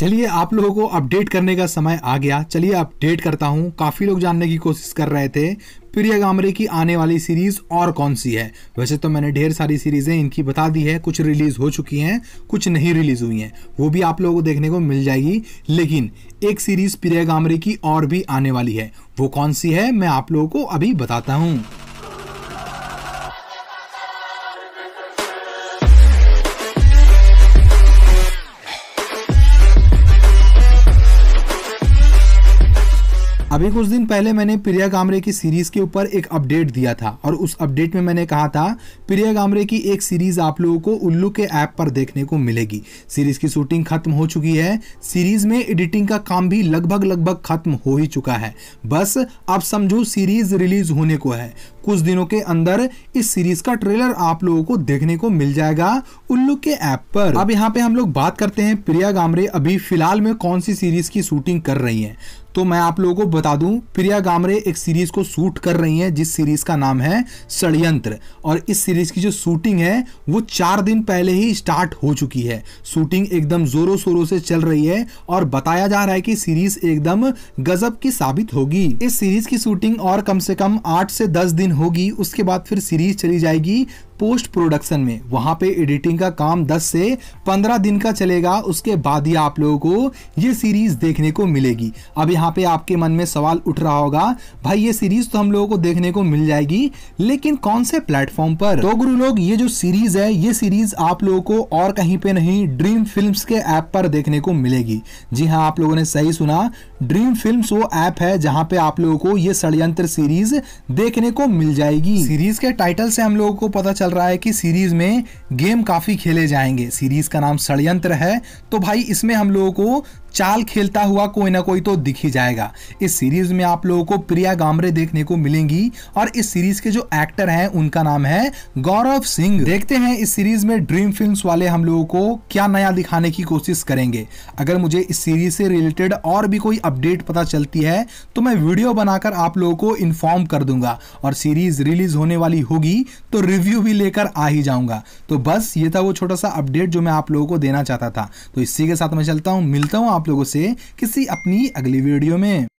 चलिए आप लोगों को अपडेट करने का समय आ गया चलिए अपडेट करता हूँ काफ़ी लोग जानने की कोशिश कर रहे थे प्रिया गामरे की आने वाली सीरीज और कौन सी है वैसे तो मैंने ढेर सारी सीरीजें इनकी बता दी है कुछ रिलीज हो चुकी हैं कुछ नहीं रिलीज हुई हैं वो भी आप लोगों को देखने को मिल जाएगी लेकिन एक सीरीज प्रिया गामरे की और भी आने वाली है वो कौन सी है मैं आप लोगों को अभी बताता हूँ अभी कुछ दिन पहले मैंने प्रिया गामरे की सीरीज के ऊपर एक अपडेट दिया था और उस अपडेट में मैंने कहा था प्रिया गामरे की एक सीरीज आप लोगों को उल्लू के ऐप पर देखने को मिलेगी सीरीज की शूटिंग खत्म हो चुकी है सीरीज में एडिटिंग का काम भी लगभग लगभग खत्म हो ही चुका है बस अब समझो सीरीज रिलीज होने को है कुछ दिनों के अंदर इस सीरीज का ट्रेलर आप लोगों को देखने को मिल जाएगा उल्लू के ऐप पर अब यहाँ पे हम लोग बात करते हैं प्रिया गामरे अभी फिलहाल में कौन सी सीरीज की शूटिंग कर रही है तो मैं आप लोगों को बता दूं प्रिया गामरे एक सीरीज को शूट कर रही हैं जिस सीरीज का नाम है षडयंत्र और इस सीरीज की जो शूटिंग है वो चार दिन पहले ही स्टार्ट हो चुकी है शूटिंग एकदम जोरों शोरों से चल रही है और बताया जा रहा है कि सीरीज एकदम गजब की साबित होगी इस सीरीज की शूटिंग और कम से कम आठ से दस दिन होगी उसके बाद फिर सीरीज चली जाएगी पोस्ट प्रोडक्शन में वहां पे एडिटिंग का काम 10 से 15 दिन का चलेगा उसके बाद ही आप लोगों को ये सीरीज देखने को मिलेगी अब यहाँ पे आपके मन में सवाल उठ रहा होगा भाई ये सीरीज तो हम लोगों को देखने को मिल जाएगी लेकिन कौन से प्लेटफॉर्म पर तो गुरु लोग ये जो सीरीज है ये सीरीज आप लोगों को और कहीं पे नहीं ड्रीम फिल्म के ऐप पर देखने को मिलेगी जी हाँ आप लोगों ने सही सुना ड्रीम फिल्म वो ऐप है जहाँ पे आप लोगों को ये षडयंत्र सीरीज देखने को मिल जाएगी सीरीज के टाइटल से हम लोगों को पता चल चल रहा है कि सीरीज में गेम काफ़ी खेले जाएंगे सीरीज का नाम षडयंत्र है तो भाई इसमें हम लोगों को चाल खेलता हुआ कोई ना कोई तो दिख ही जाएगा इस सीरीज में आप लोगों को प्रिया गामरे देखने को मिलेंगी और इस सीरीज के जो एक्टर हैं उनका नाम है गौरव सिंह देखते हैं इस सीरीज में ड्रीम फिल्म्स वाले हम लोगों को क्या नया दिखाने की कोशिश करेंगे अगर मुझे इस सीरीज से रिलेटेड और भी कोई अपडेट पता चलती है तो मैं वीडियो बनाकर आप लोगों को इन्फॉर्म कर दूंगा और सीरीज रिलीज होने वाली होगी तो रिव्यू भी लेकर आ ही जाऊंगा तो बस ये था वो छोटा सा अपडेट जो मैं आप लोगों को देना चाहता था तो इसी के साथ मैं चलता हूँ मिलता हूँ आप लोगों से किसी अपनी अगली वीडियो में